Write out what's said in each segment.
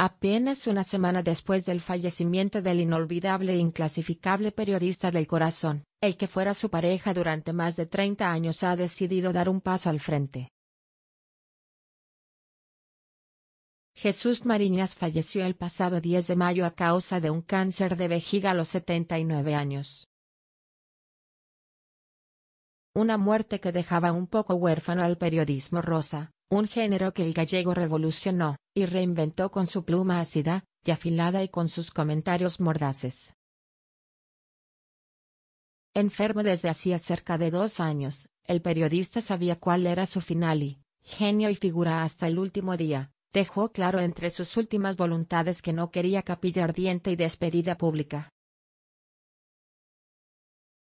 Apenas una semana después del fallecimiento del inolvidable e inclasificable periodista del corazón, el que fuera su pareja durante más de 30 años ha decidido dar un paso al frente. Jesús Mariñas falleció el pasado 10 de mayo a causa de un cáncer de vejiga a los 79 años. Una muerte que dejaba un poco huérfano al periodismo rosa, un género que el gallego revolucionó, y reinventó con su pluma ácida, y afilada y con sus comentarios mordaces. Enfermo desde hacía cerca de dos años, el periodista sabía cuál era su final y, genio y figura hasta el último día, dejó claro entre sus últimas voluntades que no quería capilla ardiente y despedida pública.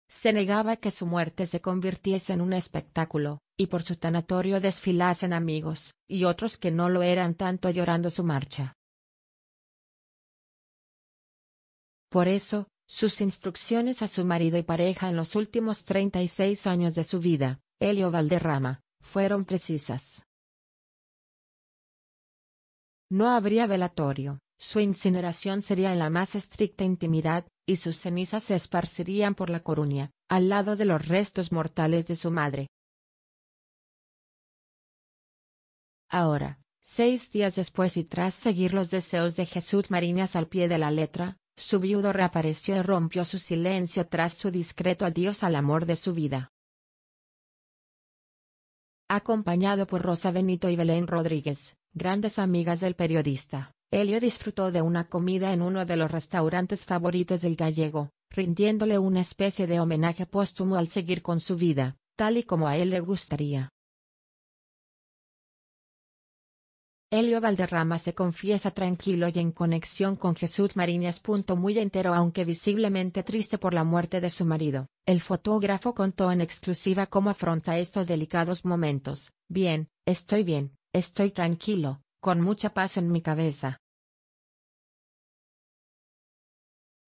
Se negaba que su muerte se convirtiese en un espectáculo, y por su tanatorio desfilasen amigos, y otros que no lo eran tanto llorando su marcha. Por eso, sus instrucciones a su marido y pareja en los últimos 36 años de su vida, Helio Valderrama, fueron precisas. No habría velatorio, su incineración sería en la más estricta intimidad, y sus cenizas se esparcirían por la Coruña, al lado de los restos mortales de su madre, Ahora, seis días después y tras seguir los deseos de Jesús Mariñas al pie de la letra, su viudo reapareció y rompió su silencio tras su discreto adiós al amor de su vida. Acompañado por Rosa Benito y Belén Rodríguez, grandes amigas del periodista, Elio disfrutó de una comida en uno de los restaurantes favoritos del gallego, rindiéndole una especie de homenaje póstumo al seguir con su vida, tal y como a él le gustaría. Elio Valderrama se confiesa tranquilo y en conexión con Jesús Mariñas. Muy entero aunque visiblemente triste por la muerte de su marido, el fotógrafo contó en exclusiva cómo afronta estos delicados momentos. Bien, estoy bien, estoy tranquilo, con mucha paz en mi cabeza.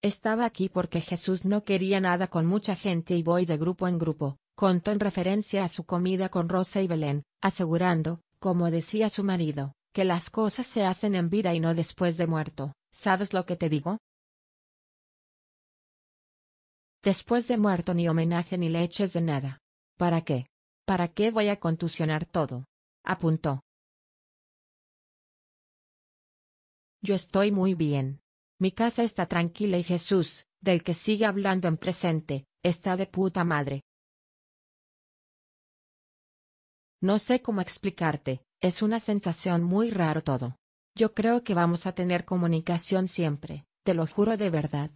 Estaba aquí porque Jesús no quería nada con mucha gente y voy de grupo en grupo, contó en referencia a su comida con Rosa y Belén, asegurando, como decía su marido, que las cosas se hacen en vida y no después de muerto, ¿sabes lo que te digo? Después de muerto ni homenaje ni leches de nada. ¿Para qué? ¿Para qué voy a contusionar todo? apuntó. Yo estoy muy bien. Mi casa está tranquila y Jesús, del que sigue hablando en presente, está de puta madre. No sé cómo explicarte, es una sensación muy raro todo. Yo creo que vamos a tener comunicación siempre, te lo juro de verdad.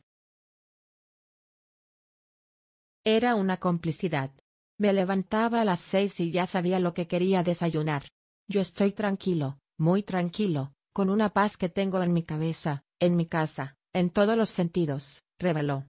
Era una complicidad. Me levantaba a las seis y ya sabía lo que quería desayunar. Yo estoy tranquilo, muy tranquilo, con una paz que tengo en mi cabeza, en mi casa, en todos los sentidos, reveló.